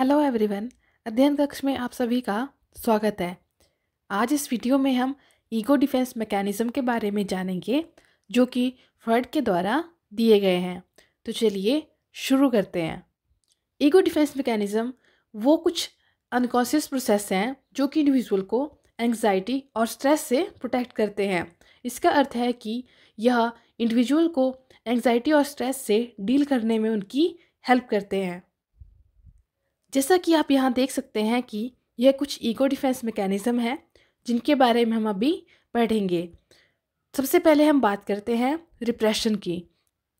hello everyone अध्ययन कक्ष में आप सभी का स्वागत है आज इस वीडियो में हम ईगो डिफेंस मैकेनिज़्म के बारे में जानेंगे जो कि फ्रॉड के द्वारा दिए गए हैं तो चलिए शुरू करते हैं ईगो डिफेंस मैकेनिज़्म वो कुछ अनकॉन्शियस प्रोसेस हैं जो कि इंडिविजुअल को एंग्जाइटी और स्ट्रेस से प्रोटेक्ट करते हैं इसका अर्थ है कि यह इंडिविजुअल को एंग्जाइटी और स्ट्रेस से डील करने में उनकी हेल्प करते हैं जैसा कि आप यहाँ देख सकते हैं कि यह कुछ ईगो डिफेंस मैकेनिज़्म है जिनके बारे में हम अभी पढ़ेंगे सबसे पहले हम बात करते हैं रिप्रेशन की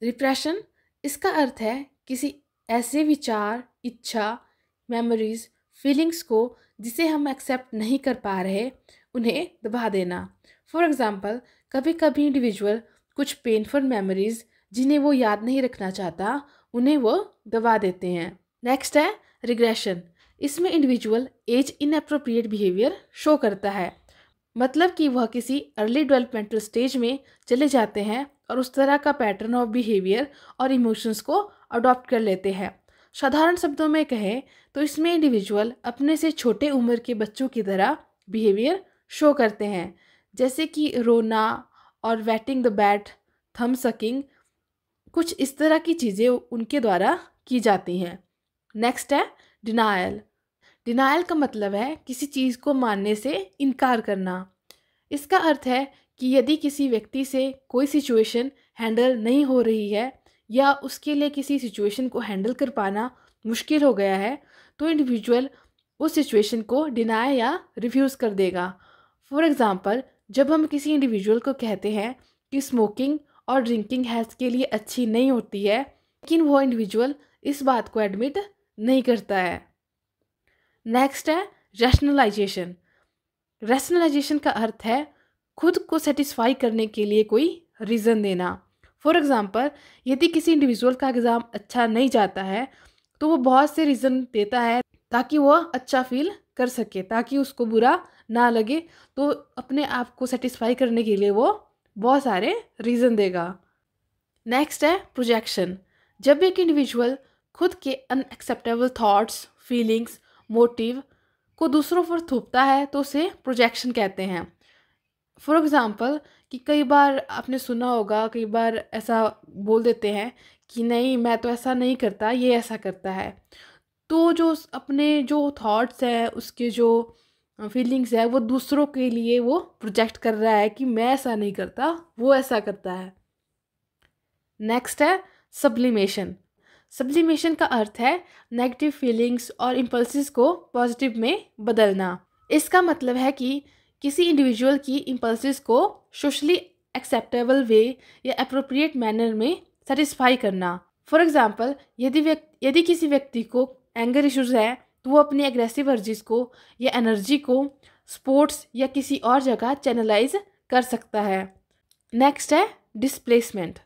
रिप्रेशन इसका अर्थ है किसी ऐसे विचार इच्छा मेमोरीज़ फीलिंग्स को जिसे हम एक्सेप्ट नहीं कर पा रहे उन्हें दबा देना फॉर एग्ज़ाम्पल कभी कभी इंडिविजुअल कुछ पेनफुल मेमोरीज़ जिन्हें वो याद नहीं रखना चाहता उन्हें वो दबा देते हैं नेक्स्ट है रिग्रेशन इसमें individual age inappropriate behaviour show करता है मतलब कि वह किसी अर्ली डेवलपमेंटल स्टेज में चले जाते हैं और उस तरह का पैटर्न ऑफ बिहेवियर और इमोशंस को अडॉप्ट कर लेते हैं साधारण शब्दों में कहें तो इसमें इंडिविजुअल अपने से छोटे उम्र के बच्चों की तरह बिहेवियर शो करते हैं जैसे कि रोना और wetting the bed thumb sucking कुछ इस तरह की चीज़ें उनके द्वारा की जाती हैं नेक्स्ट है डिनायल डिनायल का मतलब है किसी चीज़ को मानने से इनकार करना इसका अर्थ है कि यदि किसी व्यक्ति से कोई सिचुएशन हैंडल नहीं हो रही है या उसके लिए किसी सिचुएशन को हैंडल कर पाना मुश्किल हो गया है तो इंडिविजुअल उस सिचुएशन को डिनाई या रिफ्यूज़ कर देगा फॉर एग्ज़ाम्पल जब हम किसी इंडिविजुअल को कहते हैं कि स्मोकिंग और ड्रिंकिंग हेल्थ के लिए अच्छी नहीं होती है लेकिन वो इंडिविजुअल इस बात को एडमिट नहीं करता है नेक्स्ट है रैशनलाइजेशन रैशनलाइजेशन का अर्थ है खुद को सेटिस्फाई करने के लिए कोई रीज़न देना फॉर एग्ज़ाम्पल यदि किसी इंडिविजुअल का एग्ज़ाम अच्छा नहीं जाता है तो वो बहुत से रीज़न देता है ताकि वह अच्छा फील कर सके ताकि उसको बुरा ना लगे तो अपने आप को सेटिस्फाई करने के लिए वो बहुत सारे रीज़न देगा नेक्स्ट है प्रोजेक्शन जब एक इंडिविजुअल खुद के अनएक्सेप्टेबल थॉट्स फीलिंग्स मोटिव को दूसरों पर थोपता है तो उसे प्रोजेक्शन कहते हैं फॉर एग्ज़ाम्पल कि कई बार आपने सुना होगा कई बार ऐसा बोल देते हैं कि नहीं मैं तो ऐसा नहीं करता ये ऐसा करता है तो जो अपने जो थॉट्स हैं उसके जो फीलिंग्स है वो दूसरों के लिए वो प्रोजेक्ट कर रहा है कि मैं ऐसा नहीं करता वो ऐसा करता है नेक्स्ट है सब्लिमेशन सब्लिमेशन का अर्थ है नेगेटिव फीलिंग्स और इम्पल्सिस को पॉजिटिव में बदलना इसका मतलब है कि किसी इंडिविजुअल की इम्पल्सिस को सोशली एक्सेप्टेबल वे या अप्रोप्रिएट मैनर में सेटिस्फाई करना फॉर एग्ज़ाम्पल यदि व्यक्ति यदि किसी व्यक्ति को एंगर इश्यूज़ है तो वो अपनी एग्रेसिव अर्जीज को या एनर्जी को स्पोर्ट्स या किसी और जगह चैनलाइज कर सकता है नेक्स्ट है डिस्प्लेसमेंट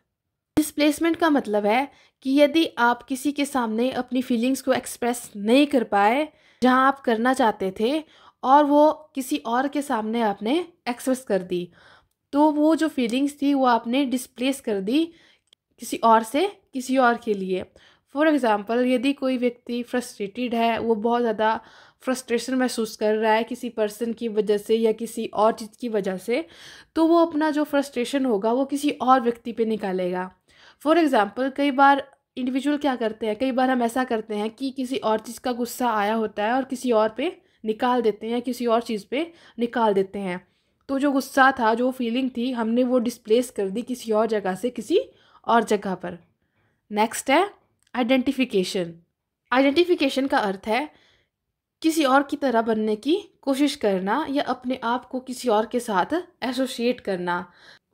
डिसप्लेसमेंट का मतलब है कि यदि आप किसी के सामने अपनी फीलिंग्स को एक्सप्रेस नहीं कर पाए जहाँ आप करना चाहते थे और वो किसी और के सामने आपने एक्सप्रेस कर दी तो वो जो फीलिंग्स थी वो आपने डिसप्लेस कर दी किसी और से किसी और के लिए फॉर एग्ज़ाम्पल यदि कोई व्यक्ति फ्रस्ट्रेटेड है वो बहुत ज़्यादा फ्रस्ट्रेशन महसूस कर रहा है किसी पर्सन की वजह से या किसी और चीज़ की वजह से तो वो अपना जो फ्रस्ट्रेशन होगा वो किसी और व्यक्ति पे निकालेगा फॉर एग्ज़ाम्पल कई बार इंडिविजुअल क्या करते हैं कई बार हम ऐसा करते हैं कि किसी और चीज़ का गुस्सा आया होता है और किसी और पे निकाल देते हैं किसी और चीज़ पे निकाल देते हैं तो जो गुस्सा था जो फीलिंग थी हमने वो डिस्प्लेस कर दी किसी और जगह से किसी और जगह पर नेक्स्ट है आइडेंटिफिकेशन आइडेंटिफिकेशन का अर्थ है किसी और की तरह बनने की कोशिश करना या अपने आप को किसी और के साथ एसोशिएट करना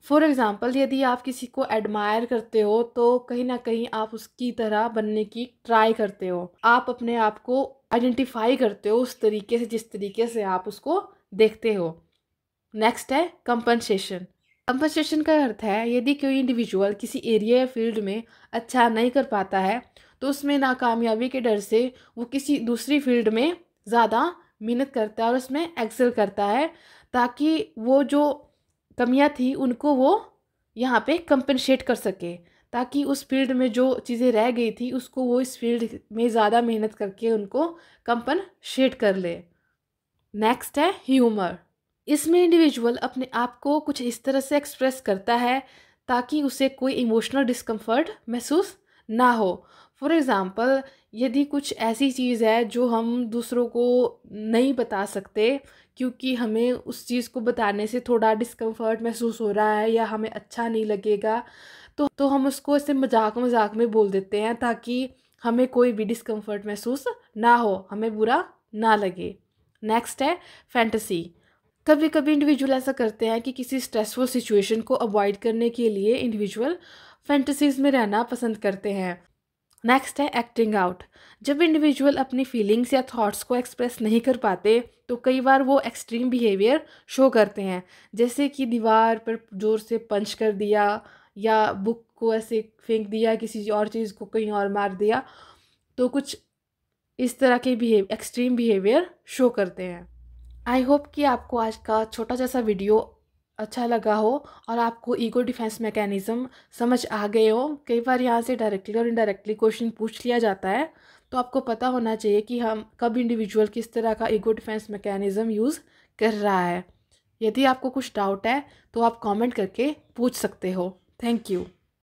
फॉर एग्ज़ाम्पल यदि आप किसी को एडमायर करते हो तो कहीं ना कहीं आप उसकी तरह बनने की ट्राई करते हो आप अपने आप को आइडेंटिफाई करते हो उस तरीके से जिस तरीके से आप उसको देखते हो नेक्स्ट है कंपनसेशन कंपनसेशन का अर्थ है यदि कोई इंडिविजुअल किसी एरिया या फील्ड में अच्छा नहीं कर पाता है तो उसमें नाकामयाबी के डर से वो किसी दूसरी फील्ड में ज़्यादा मेहनत करता है और उसमें एक्सेल करता है ताकि वो जो कमियाँ थी उनको वो यहाँ पे कंपनसेट कर सके ताकि उस फील्ड में जो चीज़ें रह गई थी उसको वो इस फील्ड में ज़्यादा मेहनत करके उनको शेट कर ले नेक्स्ट है ह्यूमर इसमें इंडिविजुअल अपने आप को कुछ इस तरह से एक्सप्रेस करता है ताकि उसे कोई इमोशनल डिस्कम्फर्ट महसूस ना हो फॉर एग्ज़ाम्पल यदि कुछ ऐसी चीज़ है जो हम दूसरों को नहीं बता सकते क्योंकि हमें उस चीज़ को बताने से थोड़ा डिस्कम्फर्ट महसूस हो रहा है या हमें अच्छा नहीं लगेगा तो तो हम उसको ऐसे मजाक मजाक में बोल देते हैं ताकि हमें कोई भी डिस्कम्फर्ट महसूस ना हो हमें बुरा ना लगे नेक्स्ट है फैंटसी कभी कभी इंडिविजुअल ऐसा करते हैं कि किसी स्ट्रेसफुल सिचुएशन को अवॉइड करने के लिए इंडिविजुअल फैंटसीज में रहना पसंद करते हैं नेक्स्ट है एक्टिंग आउट जब इंडिविजुअल अपनी फीलिंग्स या थॉट्स को एक्सप्रेस नहीं कर पाते तो कई बार वो एक्सट्रीम बिहेवियर शो करते हैं जैसे कि दीवार पर ज़ोर से पंच कर दिया या बुक को ऐसे फेंक दिया किसी और चीज़ को कहीं और मार दिया तो कुछ इस तरह के बिहेव एक्सट्रीम बिहेवियर शो करते हैं आई होप कि आपको आज का छोटा जैसा वीडियो अच्छा लगा हो और आपको ईगो डिफेंस मैकेनिज़्म समझ आ गए हो कई बार यहाँ से डायरेक्टली और इनडायरेक्टली क्वेश्चन पूछ लिया जाता है तो आपको पता होना चाहिए कि हम कब इंडिविजुअल किस तरह का ईगो डिफेंस मैकेनिज़्म यूज़ कर रहा है यदि आपको कुछ डाउट है तो आप कमेंट करके पूछ सकते हो थैंक यू